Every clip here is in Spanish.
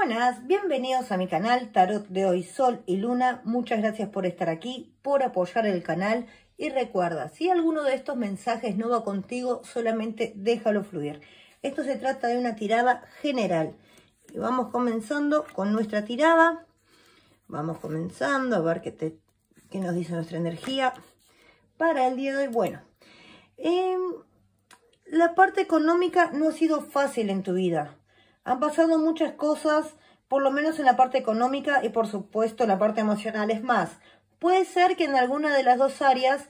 Buenas, bienvenidos a mi canal Tarot de hoy Sol y Luna. Muchas gracias por estar aquí, por apoyar el canal y recuerda, si alguno de estos mensajes no va contigo, solamente déjalo fluir. Esto se trata de una tirada general. Y vamos comenzando con nuestra tirada. Vamos comenzando a ver qué, te, nos dice nuestra energía para el día de hoy. Bueno, em, la parte económica no ha sido fácil en tu vida. Han pasado muchas cosas, por lo menos en la parte económica y por supuesto en la parte emocional. Es más, puede ser que en alguna de las dos áreas,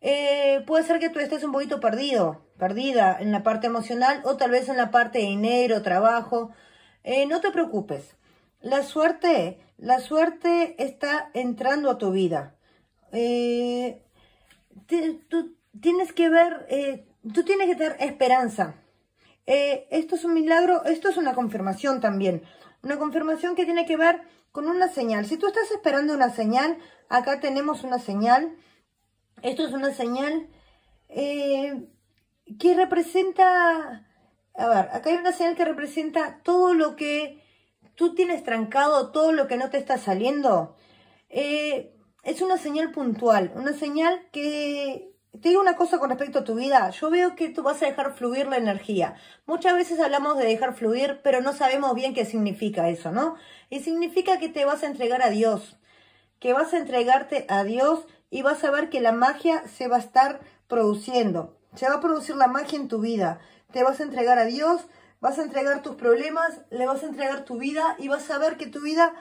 eh, puede ser que tú estés un poquito perdido, perdida en la parte emocional o tal vez en la parte de dinero, trabajo. Eh, no te preocupes. La suerte, la suerte está entrando a tu vida. Eh, tú tienes que ver, tú tienes que tener esperanza eh, esto es un milagro, esto es una confirmación también. Una confirmación que tiene que ver con una señal. Si tú estás esperando una señal, acá tenemos una señal. Esto es una señal eh, que representa, a ver, acá hay una señal que representa todo lo que tú tienes trancado, todo lo que no te está saliendo. Eh, es una señal puntual, una señal que te digo una cosa con respecto a tu vida. Yo veo que tú vas a dejar fluir la energía. Muchas veces hablamos de dejar fluir, pero no sabemos bien qué significa eso, ¿no? Y significa que te vas a entregar a Dios, que vas a entregarte a Dios y vas a ver que la magia se va a estar produciendo. Se va a producir la magia en tu vida. Te vas a entregar a Dios, vas a entregar tus problemas, le vas a entregar tu vida y vas a ver que tu vida,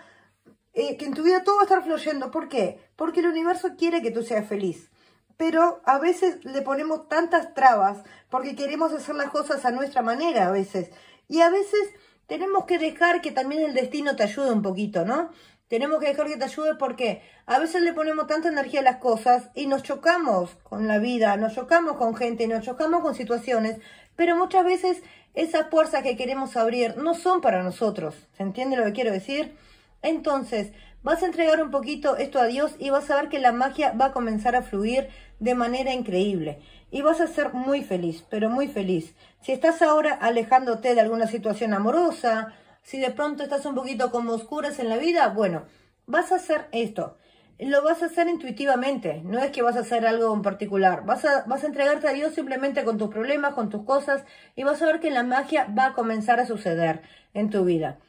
eh, que en tu vida todo va a estar fluyendo. ¿Por qué? Porque el universo quiere que tú seas feliz pero a veces le ponemos tantas trabas porque queremos hacer las cosas a nuestra manera a veces. Y a veces tenemos que dejar que también el destino te ayude un poquito, ¿no? Tenemos que dejar que te ayude porque a veces le ponemos tanta energía a las cosas y nos chocamos con la vida, nos chocamos con gente, nos chocamos con situaciones, pero muchas veces esas fuerzas que queremos abrir no son para nosotros. ¿Se entiende lo que quiero decir? Entonces, Vas a entregar un poquito esto a Dios y vas a ver que la magia va a comenzar a fluir de manera increíble. Y vas a ser muy feliz, pero muy feliz. Si estás ahora alejándote de alguna situación amorosa, si de pronto estás un poquito como oscuras en la vida, bueno, vas a hacer esto. Lo vas a hacer intuitivamente, no es que vas a hacer algo en particular. Vas a, vas a entregarte a Dios simplemente con tus problemas, con tus cosas, y vas a ver que la magia va a comenzar a suceder en tu vida.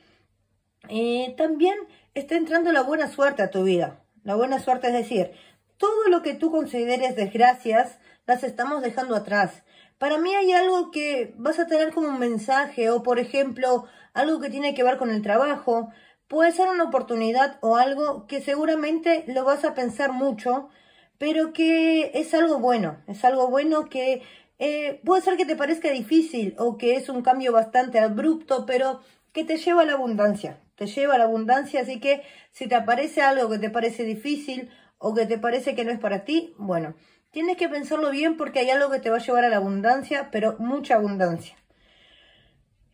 Eh, también está entrando la buena suerte a tu vida. La buena suerte es decir, todo lo que tú consideres desgracias, las estamos dejando atrás. Para mí hay algo que vas a tener como un mensaje o, por ejemplo, algo que tiene que ver con el trabajo. Puede ser una oportunidad o algo que seguramente lo vas a pensar mucho, pero que es algo bueno. Es algo bueno que eh, puede ser que te parezca difícil o que es un cambio bastante abrupto, pero que te lleva a la abundancia, te lleva a la abundancia, así que si te aparece algo que te parece difícil o que te parece que no es para ti, bueno, tienes que pensarlo bien porque hay algo que te va a llevar a la abundancia, pero mucha abundancia.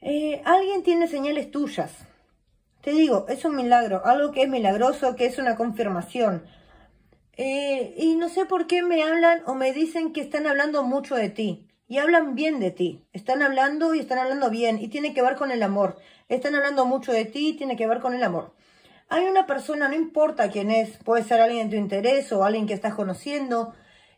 Eh, alguien tiene señales tuyas. Te digo, es un milagro, algo que es milagroso, que es una confirmación. Eh, y no sé por qué me hablan o me dicen que están hablando mucho de ti y hablan bien de ti. Están hablando y están hablando bien y tiene que ver con el amor. Están hablando mucho de ti y tiene que ver con el amor. Hay una persona, no importa quién es, puede ser alguien de tu interés o alguien que estás conociendo,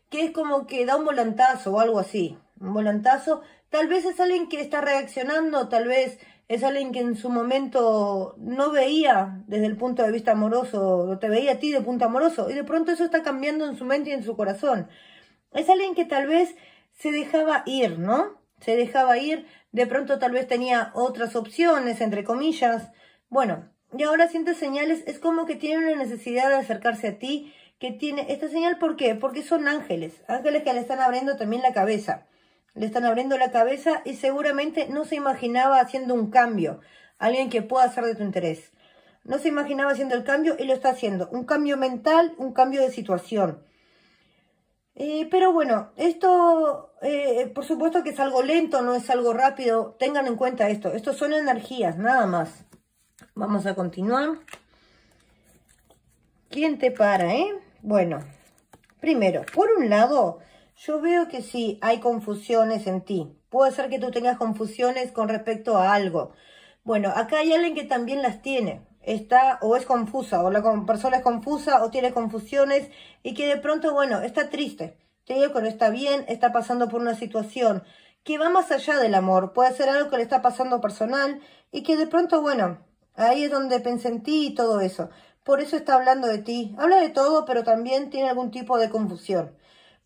que es como que da un volantazo o algo así. Un volantazo. Tal vez es alguien que está reaccionando, tal vez es alguien que en su momento no veía desde el punto de vista amoroso, no te veía a ti de punto amoroso, y de pronto eso está cambiando en su mente y en su corazón. Es alguien que tal vez se dejaba ir, ¿no? Se dejaba ir, de pronto tal vez tenía otras opciones, entre comillas. Bueno, y ahora sientes señales, es como que tiene una necesidad de acercarse a ti, que tiene esta señal, ¿por qué? Porque son ángeles, ángeles que le están abriendo también la cabeza. Le están abriendo la cabeza y seguramente no se imaginaba haciendo un cambio, alguien que pueda ser de tu interés. No se imaginaba haciendo el cambio y lo está haciendo. Un cambio mental, un cambio de situación. Eh, pero bueno, esto eh, por supuesto que es algo lento, no es algo rápido. Tengan en cuenta esto. Estos son energías, nada más. Vamos a continuar. ¿Quién te para, eh? Bueno, primero, por un lado, yo veo que sí hay confusiones en ti. Puede ser que tú tengas confusiones con respecto a algo. Bueno, acá hay alguien que también las tiene está o es confusa, o la persona es confusa o tiene confusiones y que de pronto, bueno, está triste, digo que no está bien, está pasando por una situación que va más allá del amor, puede ser algo que le está pasando personal y que de pronto, bueno, ahí es donde pensé en ti y todo eso. Por eso está hablando de ti. Habla de todo, pero también tiene algún tipo de confusión.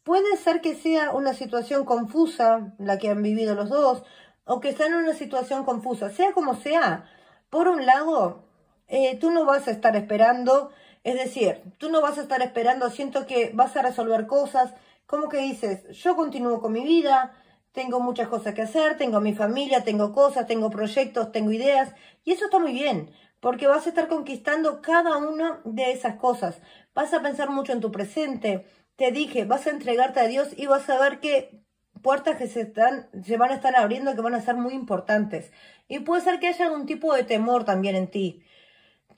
Puede ser que sea una situación confusa, la que han vivido los dos, o que están en una situación confusa, sea como sea. Por un lado, eh, tú no vas a estar esperando, es decir, tú no vas a estar esperando, siento que vas a resolver cosas, como que dices, yo continúo con mi vida, tengo muchas cosas que hacer, tengo mi familia, tengo cosas, tengo proyectos, tengo ideas, y eso está muy bien, porque vas a estar conquistando cada una de esas cosas, vas a pensar mucho en tu presente, te dije, vas a entregarte a Dios y vas a ver que puertas que se, están, se van a estar abriendo que van a ser muy importantes. Y puede ser que haya algún tipo de temor también en ti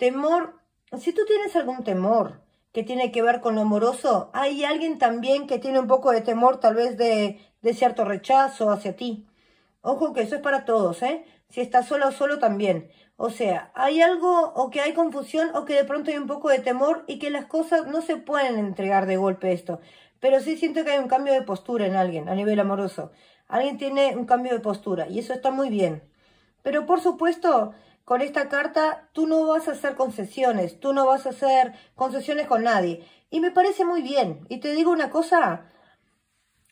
temor, si tú tienes algún temor que tiene que ver con lo amoroso, hay alguien también que tiene un poco de temor tal vez de, cierto rechazo hacia ti. Ojo que eso es para todos, ¿eh? Si estás sola o solo también. O sea, hay algo o que hay confusión o que de pronto hay un poco de temor y que las cosas no se pueden entregar de golpe esto. Pero sí siento que hay un cambio de postura en alguien a nivel amoroso. Alguien tiene un cambio de postura y eso está muy bien. Pero por supuesto, con esta carta tú no vas a hacer concesiones, tú no vas a hacer concesiones con nadie. Y me parece muy bien. Y te digo una cosa,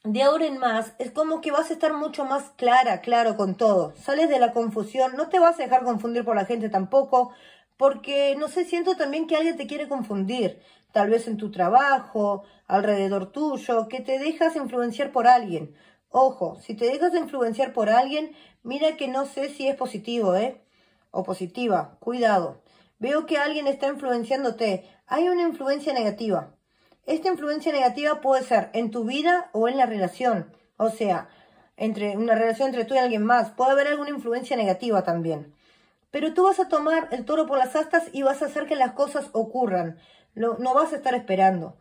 de ahora en más es como que vas a estar mucho más clara, claro con todo. Sales de la confusión, no te vas a dejar confundir por la gente tampoco, porque no sé, siento también que alguien te quiere confundir, tal vez en tu trabajo, alrededor tuyo, que te dejas influenciar por alguien. Ojo, si te dejas influenciar por alguien, mira que no sé si es positivo, ¿eh? o positiva. Cuidado. Veo que alguien está influenciándote. Hay una influencia negativa. Esta influencia negativa puede ser en tu vida o en la relación. O sea, entre una relación entre tú y alguien más. Puede haber alguna influencia negativa también. Pero tú vas a tomar el toro por las astas y vas a hacer que las cosas ocurran. no, vas a estar esperando.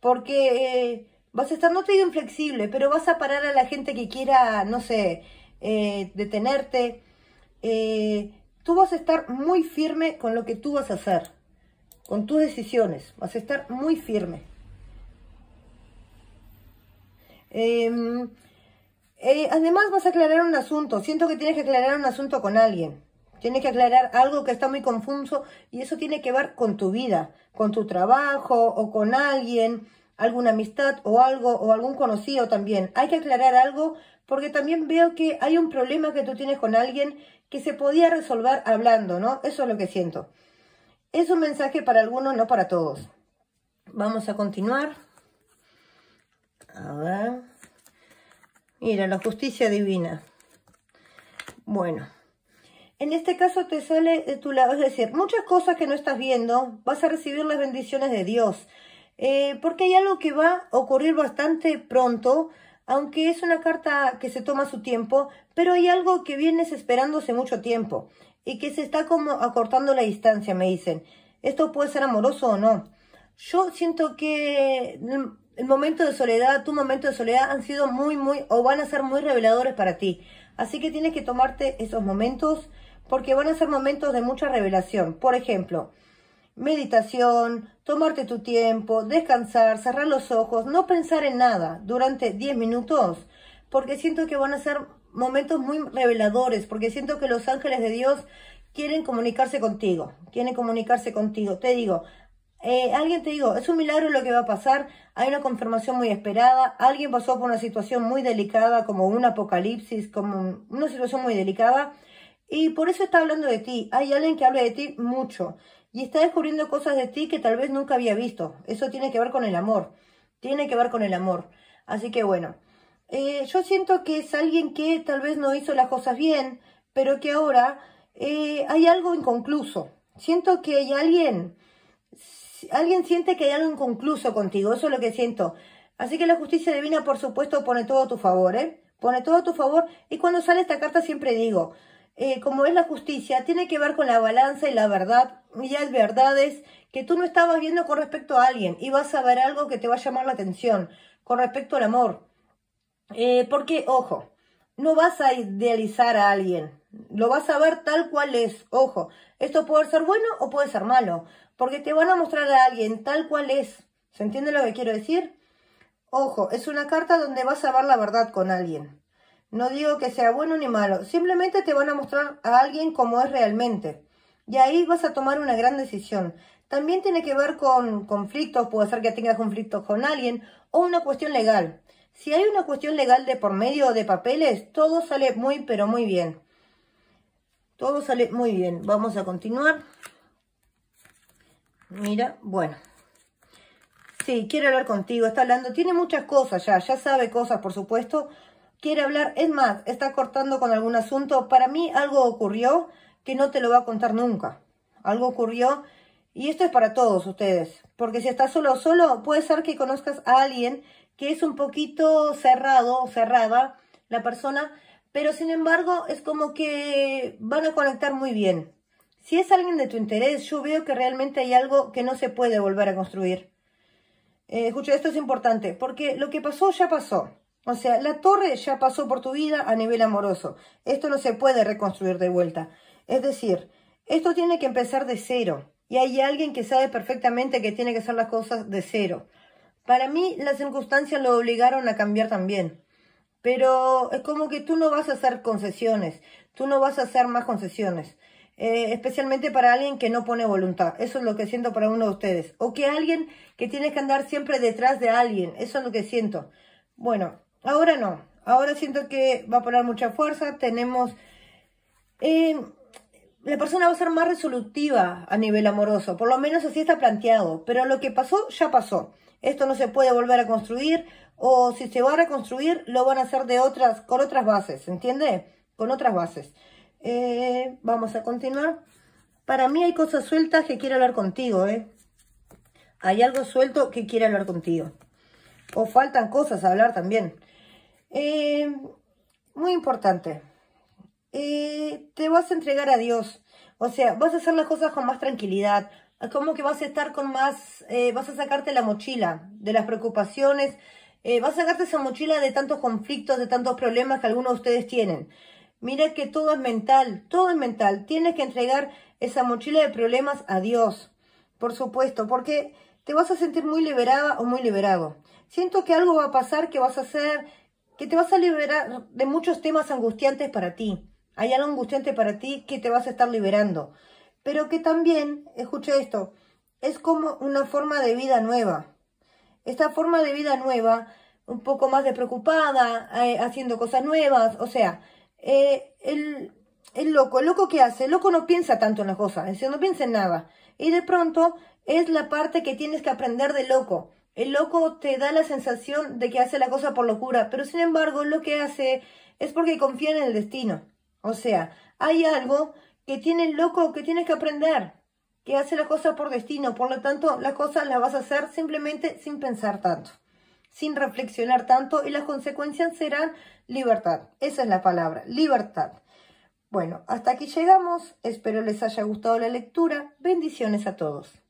Porque eh, vas a estar, no te digo inflexible, pero vas a parar a la gente que quiera, no sé, eh, detenerte. Eh, Tú vas a estar muy firme con lo que tú vas a hacer, con tus decisiones. Vas a estar muy firme. Em, eh, además vas a aclarar un asunto. Siento que tienes que aclarar un asunto con alguien. Tienes que aclarar algo que está muy confuso y eso tiene que ver con tu vida, con tu trabajo o con alguien, alguna amistad o algo, o algún conocido también. Hay que aclarar algo porque también veo que hay un problema que tú tienes con alguien que se podía resolver hablando, ¿no? Eso es lo que siento. Es un mensaje para algunos, no para todos. Vamos a continuar. A ver. Mira, la justicia divina. Bueno. En este caso te sale de tu lado, es decir, muchas cosas que no estás viendo, vas a recibir las bendiciones de Dios. Eh, porque hay algo que va a ocurrir bastante pronto, aunque es una carta que se toma su tiempo, pero hay algo que vienes esperándose mucho tiempo y que se está como acortando la distancia, me dicen. Esto puede ser amoroso o no. Yo siento que el momento de soledad, tu momento de soledad han sido muy, muy, o van a ser muy reveladores para ti. Así que tienes que tomarte esos momentos porque van a ser momentos de mucha revelación. Por ejemplo, meditación, tomarte tu tiempo, descansar, cerrar los ojos, no pensar en nada durante 10 minutos, porque siento que van a ser momentos muy reveladores, porque siento que los ángeles de Dios quieren comunicarse contigo, quieren comunicarse contigo. Te digo, eh, alguien te digo, es un milagro lo que va a pasar, hay una confirmación muy esperada, alguien pasó por una situación muy delicada, como un apocalipsis, como una situación muy delicada, y por eso está hablando de ti. Hay alguien que habla de ti mucho y está descubriendo cosas de ti que tal vez nunca había visto. Eso tiene que ver con el amor, tiene que ver con el amor. Así que bueno, eh, yo siento que es alguien que tal vez no hizo las cosas bien, pero que ahora eh, hay algo inconcluso. Siento que hay alguien, alguien siente que hay algo inconcluso contigo, eso es lo que siento. Así que la justicia divina, por supuesto, pone todo a tu favor, ¿eh? Pone todo a tu favor. Y cuando sale esta carta siempre digo, eh, como es la justicia, tiene que ver con la balanza y la verdad. Y verdad es que tú no estabas viendo con respecto a alguien y vas a ver algo que te va a llamar la atención con respecto al amor. Eh, porque, ojo, no vas a idealizar a alguien, lo vas a ver tal cual es. Ojo, esto puede ser bueno o puede ser malo, porque te van a mostrar a alguien tal cual es. ¿Se entiende lo que quiero decir? Ojo, es una carta donde vas a ver la verdad con alguien. No digo que sea bueno ni malo, simplemente te van a mostrar a alguien como es realmente. Y ahí vas a tomar una gran decisión. También tiene que ver con conflictos, puede ser que tengas conflictos con alguien o una cuestión legal. Si hay una cuestión legal de por medio de papeles, todo sale muy pero muy bien. Todo sale muy bien. Vamos a continuar. Mira, bueno. Sí, quiere hablar contigo, está hablando, tiene muchas cosas ya, ya sabe cosas por supuesto, quiere hablar, es más, está cortando con algún asunto. Para mí algo ocurrió que no te lo va a contar nunca. Algo ocurrió, y esto es para todos ustedes, porque si estás solo solo, puede ser que conozcas a alguien que es un poquito cerrado, cerrada la persona, pero sin embargo es como que van a conectar muy bien. Si es alguien de tu interés, yo veo que realmente hay algo que no se puede volver a construir. Eh, escucha, esto es importante, porque lo que pasó ya pasó. O sea, la torre ya pasó por tu vida a nivel amoroso. Esto no se puede reconstruir de vuelta. Es decir, esto tiene que empezar de cero. Y hay alguien que sabe perfectamente que tiene que hacer las cosas de cero. Para mí, las circunstancias lo obligaron a cambiar también. Pero es como que tú no vas a hacer concesiones. Tú no vas a hacer más concesiones. Eh, especialmente para alguien que no pone voluntad. Eso es lo que siento para uno de ustedes. O que alguien que tiene que andar siempre detrás de alguien. Eso es lo que siento. Bueno, Ahora no. Ahora siento que va a poner mucha fuerza. Tenemos... Eh, la persona va a ser más resolutiva a nivel amoroso. Por lo menos así está planteado. Pero lo que pasó, ya pasó. Esto no se puede volver a construir. O si se va a reconstruir, lo van a hacer de otras, con otras bases. ¿Entiende? Con otras bases. Eh, vamos a continuar. Para mí hay cosas sueltas que quiero hablar contigo, ¿eh? Hay algo suelto que quiero hablar contigo. O faltan cosas a hablar también. Eh, muy importante. Eh, te vas a entregar a Dios. O sea, vas a hacer las cosas con más tranquilidad. Como que vas a estar con más... Eh, vas a sacarte la mochila de las preocupaciones. vas a sacarte esa mochila de tantos conflictos, de tantos problemas que algunos de ustedes tienen. Mira que todo es mental, todo es mental. Tienes que entregar esa mochila de problemas a Dios, por supuesto, porque te vas a sentir muy liberada o muy liberado. Siento que algo va a pasar que vas a hacer que te vas a liberar de muchos temas angustiantes para ti. Hay algo angustiante para ti que te vas a estar liberando. Pero que también, escucha esto, es como una forma de vida nueva. Esta forma de vida nueva, un poco más despreocupada, eh, haciendo cosas nuevas, o sea, eh, el, loco, el loco que hace, el loco no piensa tanto en las cosas, decir, no piensa en nada. Y de pronto es la parte que tienes que aprender de loco. El loco te da la sensación de que hace la cosa por locura, pero sin embargo lo que hace es porque confía en el destino. O sea, hay algo que tiene el loco que tienes que aprender, que hace la cosa por destino, por lo tanto las cosas las vas a hacer simplemente sin pensar tanto, sin reflexionar tanto y las consecuencias serán libertad. Esa es la palabra, libertad. Bueno, hasta aquí llegamos, espero les haya gustado la lectura, bendiciones a todos.